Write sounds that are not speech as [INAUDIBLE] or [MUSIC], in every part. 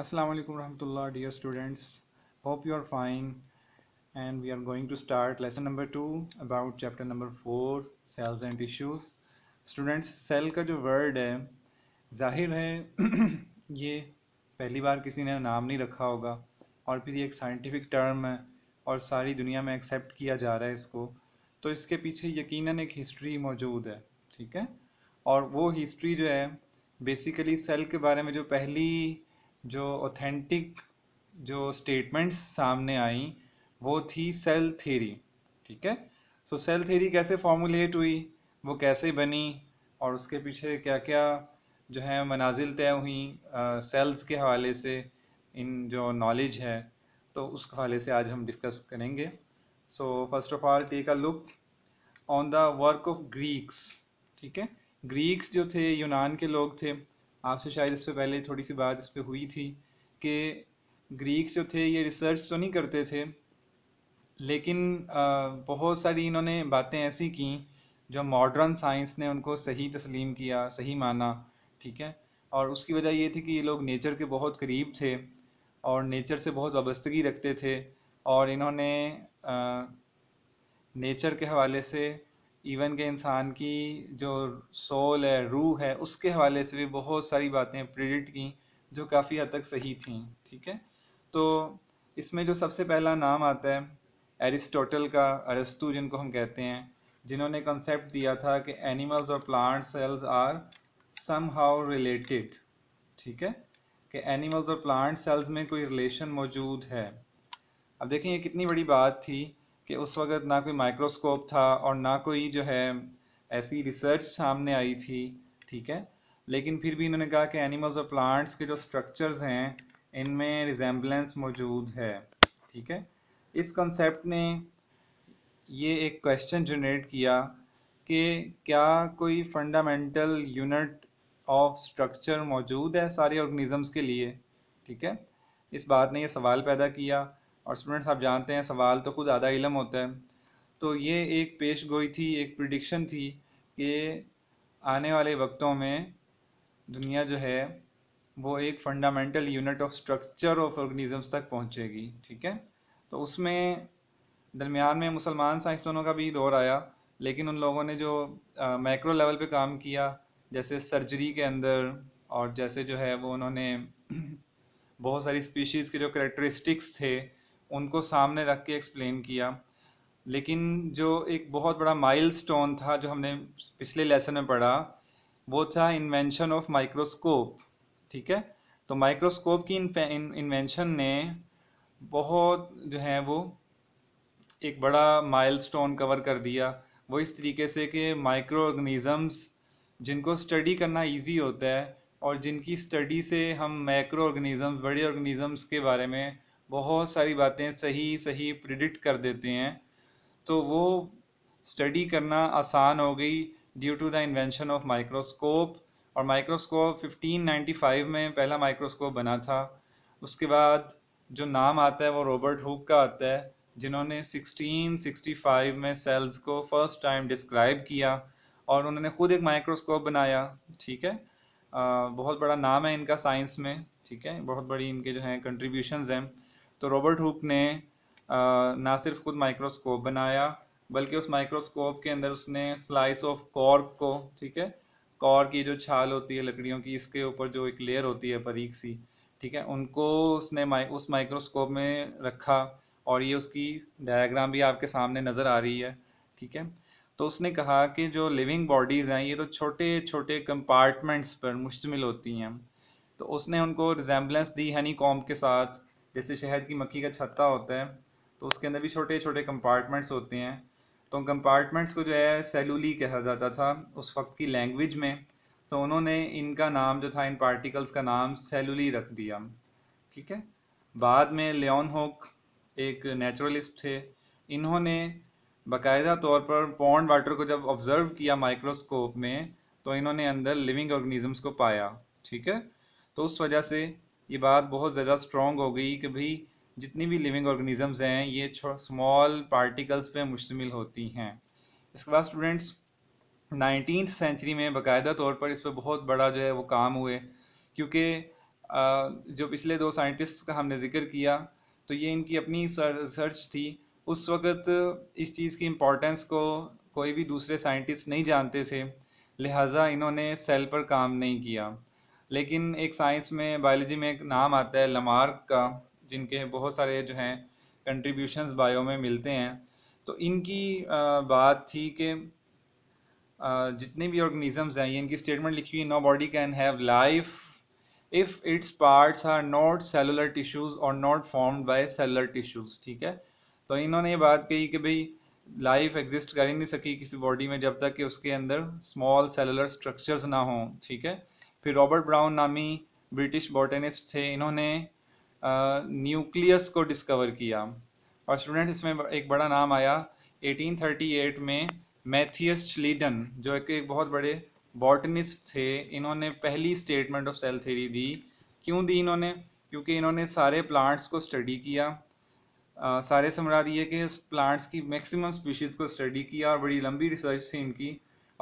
assalamu alaikum rahmatullah dear students hope you are fine and we are going to start lesson number 2 about chapter number 4 cells and tissues students cell ka jo word hai zahir hai ye pehli बार kisi ne naam nahi rakha hoga aur phir ye ek scientific term hai aur sari duniya mein accept kiya ja raha hai isko to iske piche यकीनन ek history maujood hai theek hai aur wo history jo hai basically cell ke bare mein jo pehli जो authentic जो statements सामने आई वो थी cell theory ठीक है so cell theory कैसे फॉर्मुलेट हुई वो कैसे बनी और उसके पीछे क्या क्या जो है मनाजिल तय हुई सेल्स के हवाले से इन जो नॉलेज है तो उस हवाले से आज हम डिस्कस करेंगे so first of all take a look on the work of Greeks ठीक है ग्रीक्स जो थे यूनान के लोग थे आपसे शायद इससे पहले थोड़ी सी बात इस पर हुई थी कि ग्रीक्स जो थे ये रिसर्च तो नहीं करते थे लेकिन बहुत सारी इन्होंने बातें ऐसी की जो मॉडर्न साइंस ने उनको सही तस्लीम किया सही माना ठीक है और उसकी वजह ये थी कि ये लोग नेचर के बहुत करीब थे और नेचर से बहुत वाबस्तगी रखते थे और इन्होंने नेचर के हवाले से इवन के इंसान की जो सोल है रूह है उसके हवाले से भी बहुत सारी बातें प्रेडिट की जो काफ़ी हद तक सही थी ठीक है तो इसमें जो सबसे पहला नाम आता है एरिस्टोटल का अरस्तु जिनको हम कहते हैं जिन्होंने कंसेप्ट दिया था कि एनिमल्स और plant cells are somehow related ठीक है कि एनिमल्स और प्लांट सेल्स में कोई रिलेशन मौजूद है अब देखें ये कितनी बड़ी बात थी कि उस वक़्त ना कोई माइक्रोस्कोप था और ना कोई जो है ऐसी रिसर्च सामने आई थी ठीक है लेकिन फिर भी इन्होंने कहा कि एनिमल्स और प्लांट्स के जो स्ट्रक्चर्स हैं इनमें रिजेम्बलेंस मौजूद है ठीक है इस कंसेप्ट ने ये एक क्वेश्चन जनरेट किया कि क्या कोई फंडामेंटल यूनिट ऑफ स्ट्रक्चर मौजूद है सारे ऑर्गेनिज़म्स के लिए ठीक है इस बात ने यह सवाल पैदा किया और स्टूडेंट्स आप जानते हैं सवाल तो खुद आधा इलम होता है तो ये एक पेश गोई थी एक प्रडिक्शन थी कि आने वाले वक्तों में दुनिया जो है वो एक fundamental unit of structure of organisms तक पहुंचेगी ठीक है तो उसमें दरमियान में मुसलमान साइंसदानों का भी दौर आया लेकिन उन लोगों ने जो माइक्रो लेवल पे काम किया जैसे सर्जरी के अंदर और जैसे जो है वो उन्होंने [CLEARS THROAT] बहुत सारी स्पीशीज़ के जो करेक्टरिस्टिक्स थे उनको सामने रख के एक्सप्लेन किया लेकिन जो एक बहुत बड़ा माइलस्टोन था जो हमने पिछले लेसन में पढ़ा वो था इन्वेंशन ऑफ माइक्रोस्कोप ठीक है तो माइक्रोस्कोप की इन्वेंशन ने बहुत जो है वो एक बड़ा माइलस्टोन कवर कर दिया वो इस तरीके से कि माइक्रो ऑर्गेनिज़म्स जिनको स्टडी करना इजी होता है और जिनकी स्टडी से हम माइक्रो ऑर्गनिज़म्स बड़े ऑर्गेनिज़म्स के बारे में बहुत सारी बातें सही सही प्रिडिक्ट कर देते हैं तो वो स्टडी करना आसान हो गई due to the invention of microscope और माइक्रोस्कोप 1595 में पहला माइक्रोस्कोप बना था उसके बाद जो नाम आता है वो रॉबर्ट हुक का आता है जिन्होंने 1665 में सेल्स को फर्स्ट टाइम डिस्क्राइब किया और उन्होंने ख़ुद एक माइक्रोस्कोप बनाया ठीक है आ, बहुत बड़ा नाम है इनका साइंस में ठीक है बहुत बड़ी इनके जो हैं कंट्रीब्यूशन हैं तो रॉबर्ट हुक ने ना सिर्फ खुद माइक्रोस्कोप बनाया बल्कि उस माइक्रोस्कोप के अंदर उसने स्लाइस ऑफ कॉर्क को ठीक है कॉर की जो छाल होती है लकड़ियों की इसके ऊपर जो एक लेयर होती है बरीक सी ठीक है उनको उसने माइ, उस माइक्रोस्कोप में रखा और ये उसकी डायग्राम भी आपके सामने नज़र आ रही है ठीक है तो उसने कहा कि जो लिविंग बॉडीज़ हैं ये तो छोटे छोटे कंपार्टमेंट्स पर मुश्तमिल होती हैं तो उसने उनको रिजेंबलेंस दी हनी कॉम के साथ जैसे शहद की मक्खी का छत्ता होता है तो उसके अंदर भी छोटे छोटे कंपार्टमेंट्स होते हैं तो उन कंपार्टमेंट्स को जो है सेलुली कहा जाता था उस वक्त की लैंग्वेज में तो उन्होंने इनका नाम जो था इन पार्टिकल्स का नाम सेलुली रख दिया ठीक है बाद में लियोन होक एक नेचुरलिस्ट थे इन्होंने बाकायदा तौर पर पॉन्ड वाटर को जब ऑब्ज़र्व किया माइक्रोस्कोप में तो इन्होंने अंदर लिविंग ऑर्गेनिजम्स को पाया ठीक है तो उस वजह से ये बात बहुत ज़्यादा स्ट्रॉन्ग हो गई कि भाई जितनी भी लिविंग ऑर्गेनिज़म्स हैं ये स्मॉल पार्टिकल्स पे मुश्तमिल होती हैं इसके बाद स्टूडेंट्स नाइनटीन सेंचुरी में बाकायदा तौर पर इस पर बहुत बड़ा जो है वो काम हुए क्योंकि जो पिछले दो साइंटिस्ट का हमने जिक्र किया तो ये इनकी अपनी रिसर्च थी उस वक्त इस चीज़ की इम्पोर्टेंस को कोई भी दूसरे साइंटिस्ट नहीं जानते थे लिहाजा इन्होंने सेल पर काम नहीं किया लेकिन एक साइंस में बायोलॉजी में एक नाम आता है लमार्क का जिनके बहुत सारे जो हैं कंट्रीब्यूशंस बायो में मिलते हैं तो इनकी बात थी कि जितने भी ऑर्गेनिजम्स हैं ये इनकी स्टेटमेंट लिखी हुई no body can have life if its parts are not cellular tissues और not formed by cellular tissues ठीक है तो इन्होंने ये बात कही कि भाई लाइफ एग्जिस्ट कर ही नहीं सकी किसी बॉडी में जब तक कि उसके अंदर स्मॉल सेलुलर स्ट्रक्चर्स ना हों ठीक है फिर रॉबर्ट ब्राउन नामी ब्रिटिश बॉटनिस्ट थे इन्होंने न्यूक्लियस को डिस्कवर किया और स्टूडेंट इसमें एक बड़ा नाम आया 1838 में मैथियस श्लीडन जो एक, एक बहुत बड़े बॉटनिस्ट थे इन्होंने पहली स्टेटमेंट ऑफ सेल थेरी दी क्यों दी इन्होंने क्योंकि इन्होंने सारे प्लांट्स को स्टडी किया आ, सारे से मुराद ये कि प्लांट्स की मैक्सिमम स्पीशीज़ को स्टडी किया और बड़ी लंबी रिसर्च थी इनकी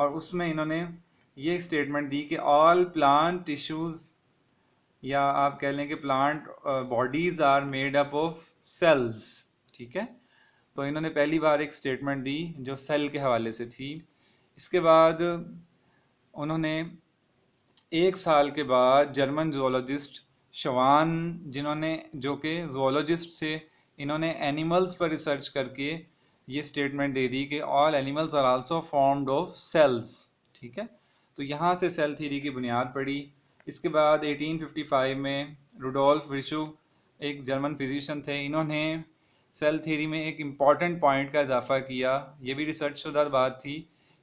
और उसमें इन्होंने ये स्टेटमेंट दी कि ऑल प्लांट टिश्यूज़ या आप कह लें कि plant bodies are made up of cells ठीक है तो इन्होंने पहली बार एक स्टेटमेंट दी जो सेल के हवाले से थी इसके बाद उन्होंने एक साल के बाद जर्मन जोलॉजिस्ट शवान जिन्होंने जो कि जोलॉजिस्ट से इन्होंने एनिमल्स पर रिसर्च करके ये स्टेटमेंट दे दी कि all animals are also formed of cells ठीक है तो यहाँ से सेल थीरी की बुनियाद पड़ी इसके बाद 1855 में रुडोल्फ विशु एक जर्मन फिजिशियन थे इन्होंने सेल थीरी में एक इम्पॉर्टेंट पॉइंट का इजाफा किया ये भी रिसर्च शुदा बात थी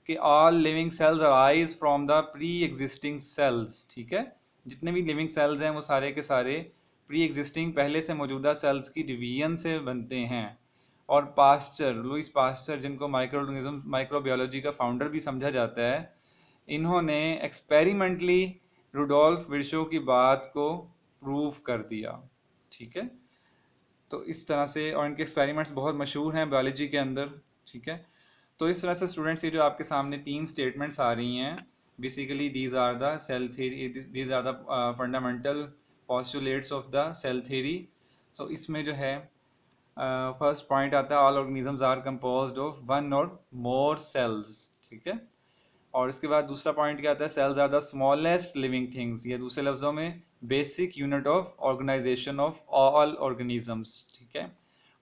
कि all living cells arise from the pre existing cells ठीक है जितने भी लिविंग सेल्स हैं वो सारे के सारे प्री एग्जिस्टिंग पहले से मौजूदा सेल्स की डिवीजन से बनते हैं और पास्चर लुइस पास्चर जिनको माइक्रो ऑर्गेनिज्म माइक्रोबायोलॉजी का फाउंडर भी समझा जाता है इन्होंने एक्सपेरिमेंटली रुडोल्फ विर्शो की बात को प्रूव कर दिया ठीक है तो इस तरह से और इनके एक्सपेरिमेंट्स बहुत मशहूर हैं बायोलॉजी के अंदर ठीक है तो इस तरह से स्टूडेंट्स ये जो आपके सामने तीन स्टेटमेंट्स आ रही हैं basically these are the cell theory these are the fundamental postulates of the cell theory so इसमें जो है फर्स्ट uh, पॉइंट आता है all organisms are compose of one और मोर सेल्स ठीक है और इसके बाद दूसरा पॉइंट क्या आता है cells are the smallest living things ये दूसरे लफ्ज़ों में basic unit of organization of all organisms ठीक है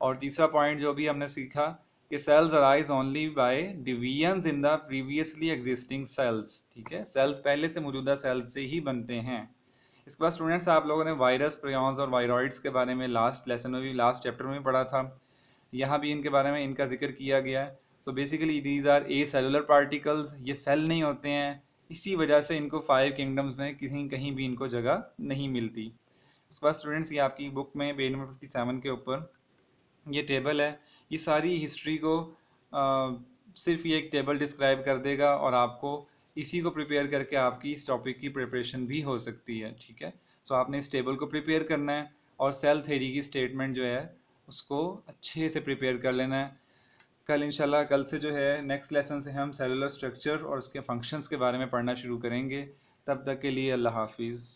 और तीसरा पॉइंट जो भी हमने सीखा कि cells arise only by division in the previously existing cells ठीक है सेल्स पहले से मौजूदा सेल्स से ही बनते हैं इसके बाद स्टूडेंट्स आप लोगों ने वायरस प्रयोन्स और वायरॉइड्स के बारे में लास्ट लेसन में भी लास्ट चैप्टर में पढ़ा था यहाँ भी इनके बारे में इनका जिक्र किया गया है so basically these are acellular particles ये सेल नहीं होते हैं इसी वजह से इनको फाइव किंगडम्स में किसी कहीं भी इनको जगह नहीं मिलती उसके बाद स्टूडेंट्स ये आपकी बुक में पेज नंबर फिफ्टी सेवन के ऊपर ये टेबल है ये सारी हिस्ट्री को आ, सिर्फ ये एक टेबल डिस्क्राइब कर देगा और आपको इसी को प्रिपेयर करके आपकी इस टॉपिक की प्रिपरेशन भी हो सकती है ठीक है सो so, आपने इस टेबल को प्रिपेयर करना है और सेल थेरी की स्टेटमेंट जो है उसको अच्छे से प्रिपेयर कर लेना है कल इंशाल्लाह कल से जो है नेक्स्ट लेसन से हम सेलुलर स्ट्रक्चर और उसके फंक्शंस के बारे में पढ़ना शुरू करेंगे तब तक के लिए अल्लाह हाफिज़